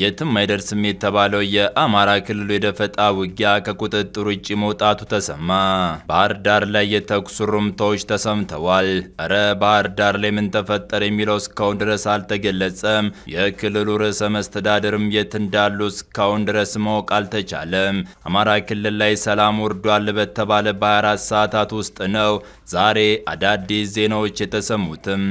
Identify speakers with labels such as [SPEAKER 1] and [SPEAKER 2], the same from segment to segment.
[SPEAKER 1] የትም አይደርስም የተባለው የአማራ ክልሉ የደፈጣ ውጊያ ከቁጥጥር ውጭ መውጣቱ ተሰማ። ባህር ዳር ላይ የተኩስ ሩምታዎች ተሰምተዋል። እረ ባህር ዳር ላይ ምን ተፈጠረ የሚለው እስካሁን ድረስ አልተገለጸም። የክልሉ ርዕሰ መስተዳድርም የት እንዳሉ እስካሁን ድረስ ማወቅ አልተቻለም። አማራ ክልል ላይ ሰላም ወርዷል በተባለ በ24 ሰዓታት ውስጥ ነው ዛሬ አዳዲስ ዜናዎች የተሰሙትም።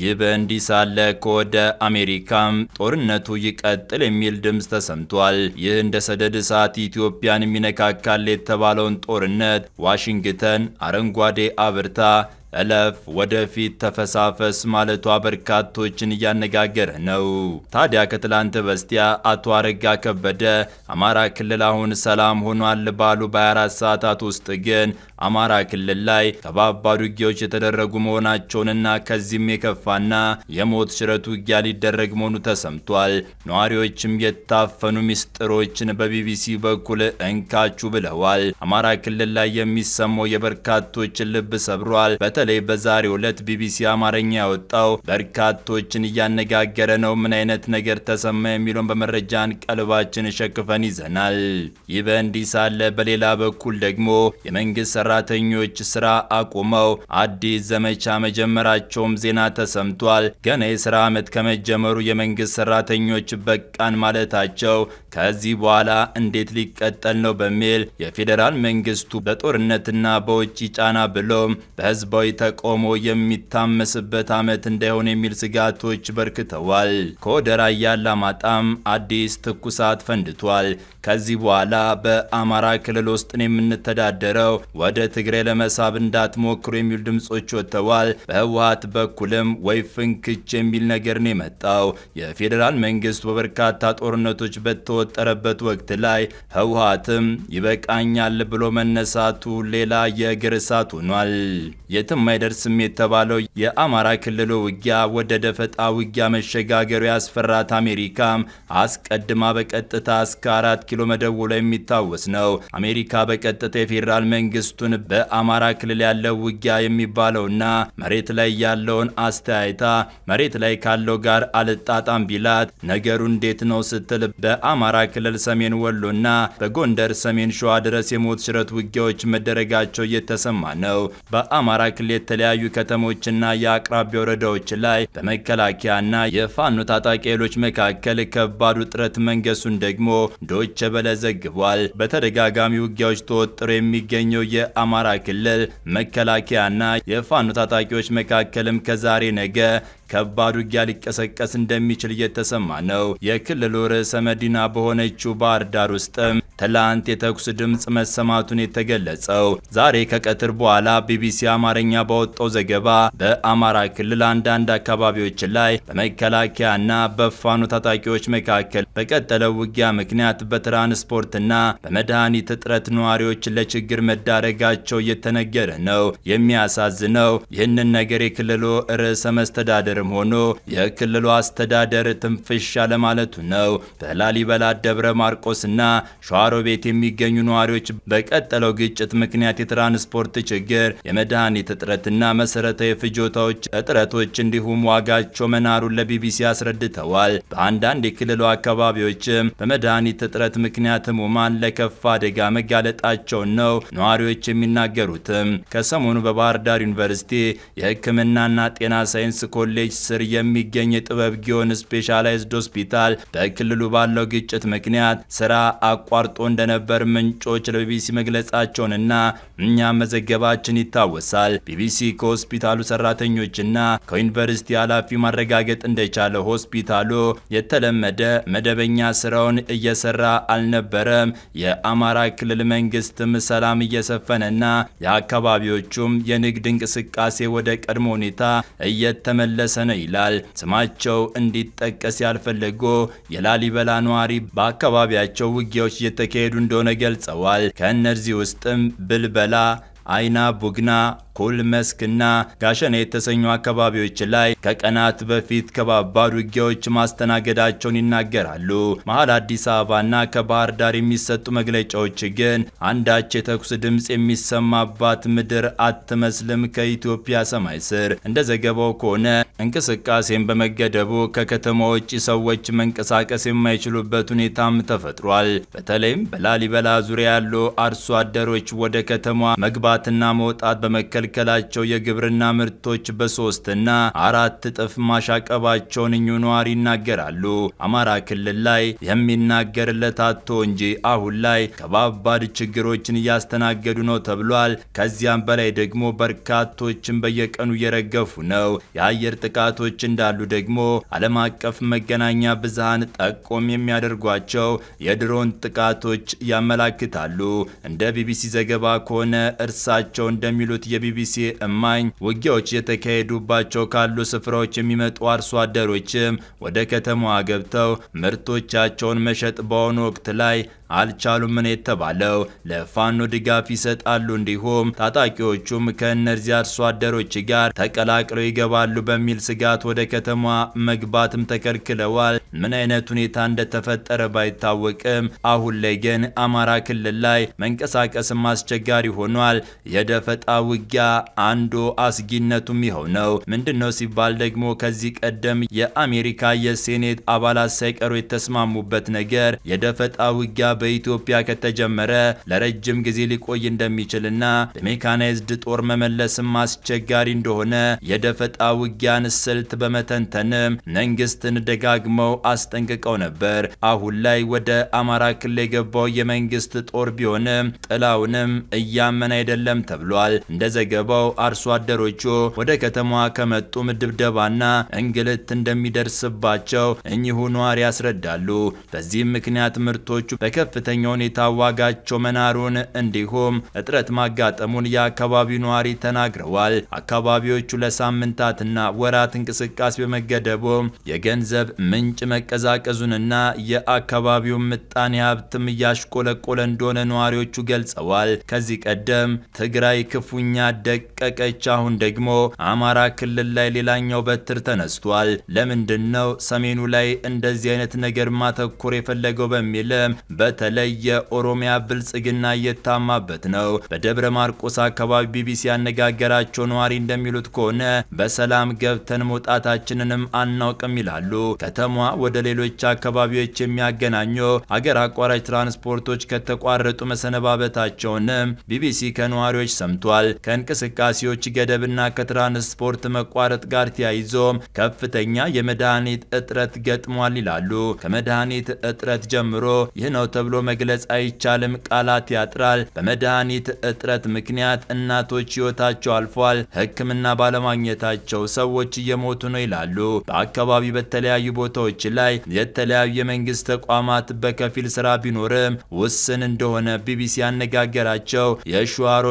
[SPEAKER 1] ይህ በእንዲህ ሳለ ከወደ አሜሪካም ጦርነቱ ይቀጥል ይቀጥል የሚል ድምፅ ተሰምቷል። ይህ እንደ ሰደድ እሳት ኢትዮጵያን የሚነካካል የተባለውን ጦርነት ዋሽንግተን አረንጓዴ አብርታ እለፍ ወደፊት ተፈሳፈስ ማለቷ በርካቶችን እያነጋገረ ነው። ታዲያ ከትላንት በስቲያ አቶ አረጋ ከበደ አማራ ክልል አሁን ሰላም ሆኗል ባሉ በ24 ሰዓታት ውስጥ ግን አማራ ክልል ላይ ከባባድ ውጊያዎች የተደረጉ መሆናቸውንና ከዚህም የከፋና የሞት ሽረት ውጊያ ሊደረግ መሆኑ ተሰምቷል። ነዋሪዎችም የታፈኑ ሚስጥሮችን በቢቢሲ በኩል እንካችሁ ብለዋል። አማራ ክልል ላይ የሚሰማው የበርካቶችን ልብ ሰብሯል። በተለይ በዛሬው ዕለት ቢቢሲ አማርኛ ያወጣው በርካቶችን እያነጋገረ ነው። ምን አይነት ነገር ተሰማ የሚለውን በመረጃን ቀልባችን ሸክፈን ይዘናል። ይህ በእንዲህ ሳለ በሌላ በኩል ደግሞ የመንግስት ሰራተኞች ስራ አቁመው አዲስ ዘመቻ መጀመራቸውም ዜና ተሰምቷል። ገና የስራ ዓመት ከመጀመሩ የመንግስት ሰራተኞች በቃን ማለታቸው ከዚህ በኋላ እንዴት ሊቀጠል ነው በሚል የፌዴራል መንግስቱ በጦርነትና በውጭ ጫና ብሎም በህዝባዊ ህዝባዊ ተቆሞ የሚታመስበት ዓመት እንዳይሆን የሚል ስጋቶች በርክተዋል። ከወደ ራያ ማጣም አዲስ ትኩሳት ፈንድቷል። ከዚህ በኋላ በአማራ ክልል ውስጥ ነው የምንተዳደረው፣ ወደ ትግራይ ለመሳብ እንዳትሞክሩ የሚሉ ድምጾች ወጥተዋል። በህወሀት በኩልም ወይ ፍንክች የሚል ነገር ነው የመጣው። የፌዴራል መንግስት በበርካታ ጦርነቶች በተወጠረበት ወቅት ላይ ህወሀትም ይበቃኛል ብሎ መነሳቱ ሌላ የእግር እሳት ሆኗል። የማይደርስም የተባለው የአማራ ክልሉ ውጊያ ወደ ደፈጣ ውጊያ መሸጋገሩ ያስፈራት አሜሪካ አስቀድማ በቀጥታ እስከ አራት ኪሎ መደወሏ የሚታወስ ነው። አሜሪካ በቀጥታ የፌዴራል መንግስቱን በአማራ ክልል ያለው ውጊያ የሚባለውና መሬት ላይ ያለውን አስተያየታ መሬት ላይ ካለው ጋር አልጣጣም ቢላት ነገሩ እንዴት ነው ስትል በአማራ ክልል ሰሜን ወሎና በጎንደር ሰሜን ሸዋ ድረስ የሞት ሽረት ውጊያዎች መደረጋቸው እየተሰማ ነው። በአማራ ክልል የተለያዩ ከተሞችና የአቅራቢያ ወረዳዎች ላይ በመከላከያና የፋኖ ታጣቂ ኃይሎች መካከል ከባድ ውጥረት መንገሱን ደግሞ ዶቼ ቬለ ዘግቧል። በተደጋጋሚ ውጊያዎች ተወጥሮ የሚገኘው የአማራ ክልል መከላከያና የፋኖ ታጣቂዎች መካከልም ከዛሬ ነገ ከባድ ውጊያ ሊቀሰቀስ እንደሚችል እየተሰማ ነው። የክልሉ ርዕሰ መዲና በሆነችው ባህር ዳር ውስጥም ትላንት የተኩስ ድምፅ መሰማቱን የተገለጸው ዛሬ ከቀትር በኋላ ቢቢሲ አማርኛ ባወጣው ዘገባ በአማራ ክልል አንዳንድ አካባቢዎች ላይ በመከላከያና በፋኖ ታጣቂዎች መካከል በቀጠለው ውጊያ ምክንያት በትራንስፖርትና በመድኃኒት እጥረት ነዋሪዎች ለችግር መዳረጋቸው እየተነገረ ነው። የሚያሳዝነው ይህንን ነገር የክልሉ ርዕሰ መስተዳደርም ሆኖ የክልሉ አስተዳደር ትንፍሻ ለማለቱ ነው። በላሊበላ ደብረ ማርቆስና ሸዋ ቤት የሚገኙ ነዋሪዎች በቀጠለው ግጭት ምክንያት የትራንስፖርት ችግር፣ የመድኃኒት እጥረትና መሰረታዊ ፍጆታዎች እጥረቶች እንዲሁም ዋጋቸው መናሩን ለቢቢሲ አስረድተዋል። በአንዳንድ የክልሉ አካባቢዎችም በመድኃኒት እጥረት ምክንያት ህሙማን ለከፋ አደጋ መጋለጣቸውን ነው ነዋሪዎች የሚናገሩትም። ከሰሞኑ በባህር ዳር ዩኒቨርሲቲ የሕክምናና ጤና ሳይንስ ኮሌጅ ስር የሚገኝ የጥበብ ጊዮን ስፔሻላይዝድ ሆስፒታል በክልሉ ባለው ግጭት ምክንያት ስራ አቋርጦ ተቋርጦ እንደነበር ምንጮች ለቢቢሲ መግለጻቸውንና እኛ መዘገባችን ይታወሳል። ቢቢሲ ከሆስፒታሉ ሰራተኞችና ከዩኒቨርሲቲ ኃላፊ ማረጋገጥ እንደቻለ ሆስፒታሉ የተለመደ መደበኛ ስራውን እየሰራ አልነበረም። የአማራ ክልል መንግስትም ሰላም እየሰፈነና የአካባቢዎቹም የንግድ እንቅስቃሴ ወደ ቀድሞ ሁኔታ እየተመለሰ ነው ይላል። ስማቸው እንዲጠቀስ ያልፈለጉ የላሊበላ ነዋሪ በአካባቢያቸው ውጊያዎች እየተ እየተካሄዱ እንደሆነ ገልጸዋል። ከእነዚህ ውስጥም ብልበላ አይና ቡግና ኩል መስክና ጋሸና የተሰኙ አካባቢዎች ላይ ከቀናት በፊት ከባባድ ውጊያዎች ማስተናገዳቸውን ይናገራሉ። መሀል አዲስ አበባና ከባህር ዳር የሚሰጡ መግለጫዎች ግን አንዳች የተኩስ ድምፅ የሚሰማባት ምድር አትመስልም ከኢትዮጵያ ሰማይ ስር። እንደ ዘገባው ከሆነ እንቅስቃሴን በመገደቡ ከከተማ ውጭ ሰዎች መንቀሳቀስ የማይችሉበት ሁኔታም ተፈጥሯል። በተለይም በላሊበላ ዙሪያ ያሉ አርሶ አደሮች ወደ ከተማ መግባትና መውጣት በመከልከል መከልከላቸው የግብርና ምርቶች በሶስትና አራት እጥፍ ማሻቀባቸውን እኙ ነዋሪ ይናገራሉ። አማራ ክልል ላይ የሚናገርለት አቶ እንጂ አሁን ላይ ከባባድ ችግሮችን እያስተናገዱ ነው ተብሏል። ከዚያም በላይ ደግሞ በርካቶችን በየቀኑ እየረገፉ ነው። የአየር ጥቃቶች እንዳሉ ደግሞ ዓለም አቀፍ መገናኛ ብዝሃን ጠቆም የሚያደርጓቸው የድሮን ጥቃቶች ያመላክታሉ። እንደ ቢቢሲ ዘገባ ከሆነ እርሳቸው እንደሚሉት የቢቢ በቢቢሲ እማኝ ውጊያዎች የተካሄዱባቸው ካሉ ስፍራዎች የሚመጡ አርሶ አደሮችም ወደ ከተማዋ ገብተው ምርቶቻቸውን መሸጥ በአሁኑ ወቅት ላይ አልቻሉም ምን የተባለው። ለፋኖ ድጋፍ ይሰጣሉ፣ እንዲሁም ታጣቂዎቹም ከእነዚህ አርሶ አደሮች ጋር ተቀላቅለው ይገባሉ በሚል ስጋት ወደ ከተማ መግባትም ተከልክለዋል። ምን አይነት ሁኔታ እንደተፈጠረ ባይታወቅም አሁን ላይ ግን አማራ ክልል ላይ መንቀሳቀስም አስቸጋሪ ሆኗል። የደፈጣ ውጊያ አንዱ አስጊነቱም ይኸው ነው። ምንድን ነው ሲባል ደግሞ ከዚህ ቀደም የአሜሪካ የሴኔት አባላት ሳይቀሩ የተስማሙበት ነገር የደፈጣ ውጊያ በኢትዮጵያ ከተጀመረ ለረጅም ጊዜ ሊቆይ እንደሚችልና በሜካናይዝድ ጦር መመለስም አስቸጋሪ እንደሆነ የደፈጣ ውጊያን ስልት በመተንተንም መንግስትን ደጋግመው አስጠንቅቀው ነበር። አሁን ላይ ወደ አማራ ክልል የገባው የመንግስት ጦር ቢሆንም ጥላውንም እያመን አይደለም ተብሏል። እንደ ዘገባው አርሶ አደሮቹ ወደ ከተማዋ ከመጡም ድብደባና እንግልት እንደሚደርስባቸው እኚሁ ነዋሪ ያስረዳሉ። በዚህም ምክንያት ምርቶቹ በከፍ በከፍተኛ ሁኔታ ዋጋቸው መናሩን እንዲሁም እጥረት ማጋጠሙን የአካባቢው ነዋሪ ተናግረዋል። አካባቢዎቹ ለሳምንታትና ወራት እንቅስቃሴ በመገደቡ የገንዘብ ምንጭ መቀዛቀዙንና የአካባቢውን ምጣኔ ሀብትም እያሽቆለቆለ እንደሆነ ነዋሪዎቹ ገልጸዋል። ከዚህ ቀደም ትግራይ ክፉኛ ደቀቀች፣ አሁን ደግሞ አማራ ክልል ላይ ሌላኛው በትር ተነስቷል። ለምንድን ነው ሰሜኑ ላይ እንደዚህ አይነት ነገር ማተኮር የፈለገው በሚልም በት በተለይ የኦሮሚያ ብልጽግና እየታማበት ነው። በደብረ ማርቆስ አካባቢ ቢቢሲ ያነጋገራቸው ነዋሪ እንደሚሉት ከሆነ በሰላም ገብተን መውጣታችንንም አናውቅም ይላሉ። ከተማዋ ወደ ሌሎች አካባቢዎች የሚያገናኘው አገር አቋራጭ ትራንስፖርቶች ከተቋረጡ መሰነባበታቸውንም ቢቢሲ ከነዋሪዎች ሰምቷል። ከእንቅስቃሴዎች ገደብና ከትራንስፖርት መቋረጥ ጋር ተያይዞ ከፍተኛ የመድኃኒት እጥረት ገጥሟል ይላሉ። ከመድኃኒት እጥረት ጀምሮ ይህ ነው ተብሎ ብሎ መግለጽ አይቻልም። ቃላት ያጥራል። በመድኃኒት እጥረት ምክንያት እናቶች ሕይወታቸው አልፏል። ሕክምና ባለማግኘታቸው ሰዎች እየሞቱ ነው ይላሉ። በአካባቢ በተለያዩ ቦታዎች ላይ የተለያዩ የመንግስት ተቋማት በከፊል ስራ ቢኖርም ውስን እንደሆነ ቢቢሲ ያነጋገራቸው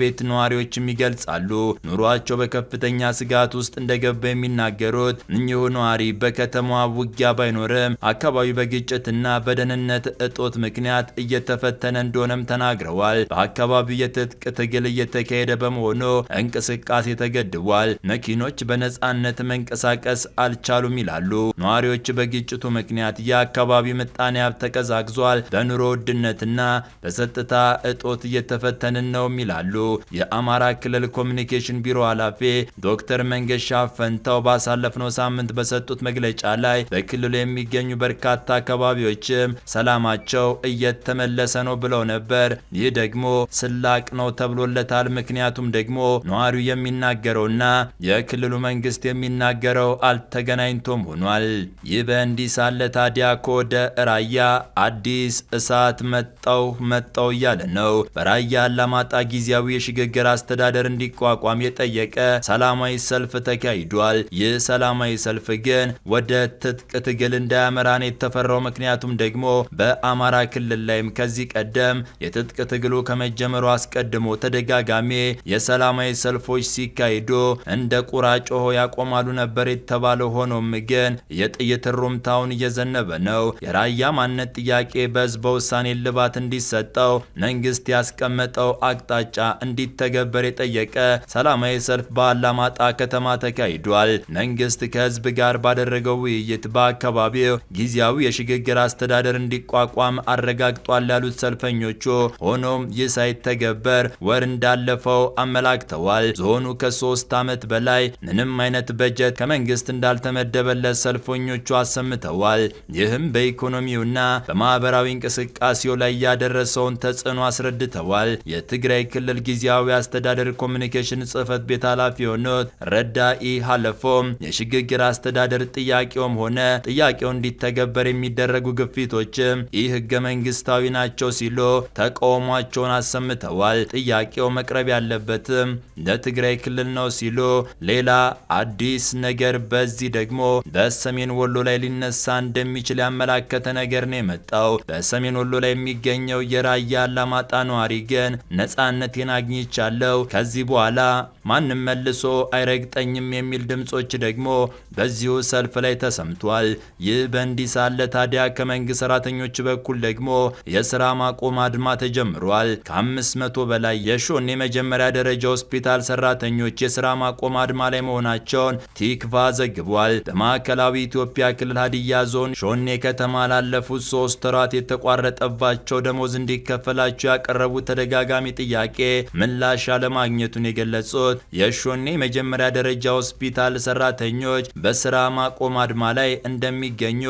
[SPEAKER 1] ቤት ነዋሪዎችም ይገልጻሉ። ኑሯቸው በከፍተኛ ስጋት ውስጥ እንደገባ የሚናገሩት እኚሁ ነዋሪ በከተማዋ ውጊያ ባይኖርም አካባቢው በግጭትና በደህንነት እጦት ምክንያት ምክንያት እየተፈተነ እንደሆነም ተናግረዋል። በአካባቢው የትጥቅ ትግል እየተካሄደ በመሆኑ እንቅስቃሴ ተገድቧል። መኪኖች በነጻነት መንቀሳቀስ አልቻሉም ይላሉ ነዋሪዎች። በግጭቱ ምክንያት የአካባቢ ምጣኔ ሀብት ተቀዛቅዟል። በኑሮ ውድነትና በጸጥታ እጦት እየተፈተንን ነውም ይላሉ። የአማራ ክልል ኮሚኒኬሽን ቢሮ ኃላፊ ዶክተር መንገሻ ፈንታው ባሳለፍነው ሳምንት በሰጡት መግለጫ ላይ በክልሉ የሚገኙ በርካታ አካባቢዎችም ሰላማቸው እየ የተመለሰ ነው ብለው ነበር። ይህ ደግሞ ስላቅ ነው ተብሎለታል። ምክንያቱም ደግሞ ነዋሪው የሚናገረውና የክልሉ መንግስት የሚናገረው አልተገናኝቶም ሆኗል። ይህ በእንዲህ ሳለ ታዲያ ከወደ ራያ አዲስ እሳት መጣው መጣው እያለ ነው። በራያ አላማጣ ጊዜያዊ የሽግግር አስተዳደር እንዲቋቋም የጠየቀ ሰላማዊ ሰልፍ ተካሂዷል። ይህ ሰላማዊ ሰልፍ ግን ወደ ትጥቅ ትግል እንዳያመራን የተፈራው ምክንያቱም ደግሞ በአማራ ክልል ክልል ላይም ከዚህ ቀደም የትጥቅ ትግሉ ከመጀመሩ አስቀድሞ ተደጋጋሚ የሰላማዊ ሰልፎች ሲካሄዱ እንደ ቁራ ጮሆ ያቆማሉ ነበር የተባለው። ሆኖም ግን የጥይት ሩምታውን እየዘነበ ነው። የራያ ማንነት ጥያቄ በህዝበ ውሳኔ ልባት እንዲሰጠው መንግስት ያስቀመጠው አቅጣጫ እንዲተገበር የጠየቀ ሰላማዊ ሰልፍ በአላማጣ ከተማ ተካሂዷል። መንግስት ከህዝብ ጋር ባደረገው ውይይት በአካባቢው ጊዜያዊ የሽግግር አስተዳደር እንዲቋቋም አረጋ ተረጋግጧል ያሉት ሰልፈኞቹ፣ ሆኖም ይህ ሳይተገበር ወር እንዳለፈው አመላክተዋል። ዞኑ ከሶስት ዓመት በላይ ምንም አይነት በጀት ከመንግስት እንዳልተመደበለት ሰልፈኞቹ አሰምተዋል። ይህም በኢኮኖሚውና በማህበራዊ እንቅስቃሴው ላይ ያደረሰውን ተጽዕኖ አስረድተዋል። የትግራይ ክልል ጊዜያዊ አስተዳደር ኮሚኒኬሽን ጽህፈት ቤት ኃላፊ የሆኑት ረዳኢ ሀለፎም የሽግግር አስተዳደር ጥያቄውም ሆነ ጥያቄው እንዲተገበር የሚደረጉ ግፊቶችም ይህ ህገ መንግስት መንግስታዊ ናቸው ሲሉ ተቃውሟቸውን አሰምተዋል። ጥያቄው መቅረብ ያለበትም ለትግራይ ክልል ነው ሲሉ ሌላ አዲስ ነገር በዚህ ደግሞ በሰሜን ወሎ ላይ ሊነሳ እንደሚችል ያመላከተ ነገር ነው የመጣው። በሰሜን ወሎ ላይ የሚገኘው የራያ አላማጣ ነዋሪ ግን ነጻነቴን አግኝቻለሁ ከዚህ በኋላ ማንም መልሶ አይረግጠኝም የሚል ድምጾች ደግሞ በዚሁ ሰልፍ ላይ ተሰምቷል። ይህ በእንዲህ ሳለ ታዲያ ከመንግስት ሰራተኞች በኩል ደግሞ የስራ ማቆም አድማ ተጀምሯል። ከ500 በላይ የሾን የመጀመሪያ ደረጃ ሆስፒታል ሰራተኞች የስራ ማቆም አድማ ላይ መሆናቸውን ቲክቫ ዘግቧል። በማዕከላዊ ኢትዮጵያ ክልል ሀዲያ ዞን ሾኔ ከተማ ላለፉት ሶስት ወራት የተቋረጠባቸው ደሞዝ እንዲከፈላቸው ያቀረቡት ተደጋጋሚ ጥያቄ ምላሽ አለማግኘቱን የገለጹት የሾኔ የመጀመሪያ ደረጃ ሆስፒታል ሰራተኞች በስራ ማቆም አድማ ላይ እንደሚገኙ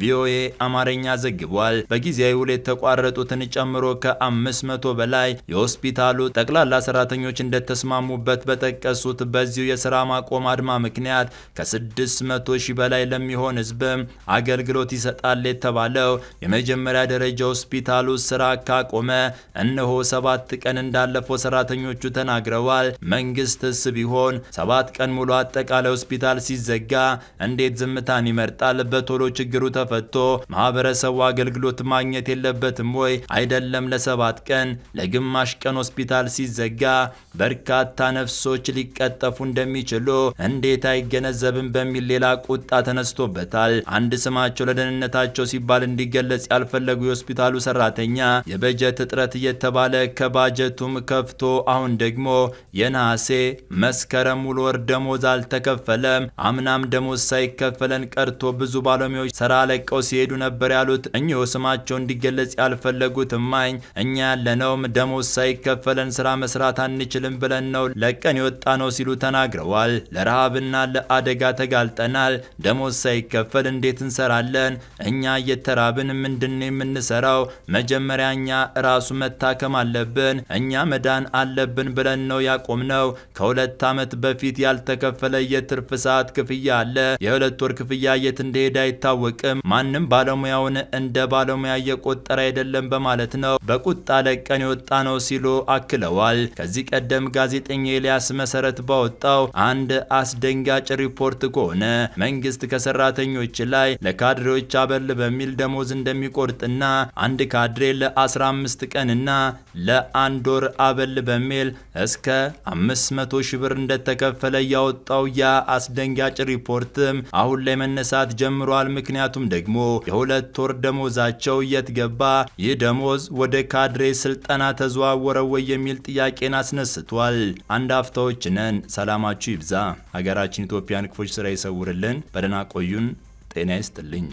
[SPEAKER 1] ቪኦኤ አማርኛ ዘግቧል። በጊዜያዊ የተቋረጡትን ጨምሮ ከ500 በላይ የሆስፒታሉ ጠቅላላ ሰራተኞች እንደተስማሙበት በጠቀሱት በዚሁ የስራ ማቆም አድማ ምክንያት ከ600 ሺህ በላይ ለሚሆን ህዝብም አገልግሎት ይሰጣል የተባለው የመጀመሪያ ደረጃ ሆስፒታሉ ስራ ካቆመ እነሆ ሰባት ቀን እንዳለፈው ሰራተኞቹ ተናግረዋል። መንግስትስ ቢሆን ሰባት ቀን ሙሉ አጠቃላይ ሆስፒታል ሲዘጋ እንዴት ዝምታን ይመርጣል? በቶሎ ችግሩ ተፈቶ ማህበረሰቡ አገልግሎት ማግኘት የለ የለበትም ወይ? አይደለም ለሰባት ቀን ለግማሽ ቀን ሆስፒታል ሲዘጋ በርካታ ነፍሶች ሊቀጠፉ እንደሚችሉ እንዴት አይገነዘብም በሚል ሌላ ቁጣ ተነስቶበታል። አንድ ስማቸው ለደህንነታቸው ሲባል እንዲገለጽ ያልፈለጉ የሆስፒታሉ ሰራተኛ የበጀት እጥረት እየተባለ ከባጀቱም ከፍቶ አሁን ደግሞ የነሐሴ መስከረም ሙሉ ወር ደሞዝ አልተከፈለም፣ አምናም ደሞዝ ሳይከፈለን ቀርቶ ብዙ ባለሙያዎች ስራ ለቀው ሲሄዱ ነበር ያሉት እኚሁ ስማቸው እንዲገለ እንዲገለጽ ያልፈለጉት እማኝ እኛ ያለነውም ደሞዝ ሳይከፈለን ስራ መስራት አንችልም ብለን ነው ለቀን የወጣ ነው ሲሉ ተናግረዋል። ለረሃብና ለአደጋ ተጋልጠናል። ደሞዝ ሳይከፈል እንዴት እንሰራለን? እኛ እየተራብን ምንድን የምንሰራው? መጀመሪያ እኛ ራሱ መታከም አለብን፣ እኛ መዳን አለብን ብለን ነው ያቆምነው። ከሁለት ዓመት በፊት ያልተከፈለ የትርፍ ሰዓት ክፍያ አለ። የሁለት ወር ክፍያ የት እንደሄደ አይታወቅም። ማንም ባለሙያውን እንደ ባለሙያ እየቆጠ የተቆጠረ አይደለም በማለት ነው በቁጣ ለቀን የወጣ ነው ሲሉ አክለዋል። ከዚህ ቀደም ጋዜጠኛ ኤልያስ መሰረት ባወጣው አንድ አስደንጋጭ ሪፖርት ከሆነ መንግስት ከሰራተኞች ላይ ለካድሬዎች አበል በሚል ደሞዝ እንደሚቆርጥና አንድ ካድሬ ለ15 ቀንና ለአንድ ወር አበል በሚል እስከ 500 ሺህ ብር እንደተከፈለ ያወጣው ያ አስደንጋጭ ሪፖርትም አሁን ላይ መነሳት ጀምሯል። ምክንያቱም ደግሞ የሁለት ወር ደሞዛቸው የት ገባ? ይህ ደሞዝ ወደ ካድሬ ስልጠና ተዘዋወረ ወይ የሚል ጥያቄን አስነስቷል። አንድ አፍታዎች ነን። ሰላማችሁ ይብዛ። ሀገራችን ኢትዮጵያን ክፎች ስራ ይሰውርልን። በደህና ቆዩን። ጤና ይስጥልኝ።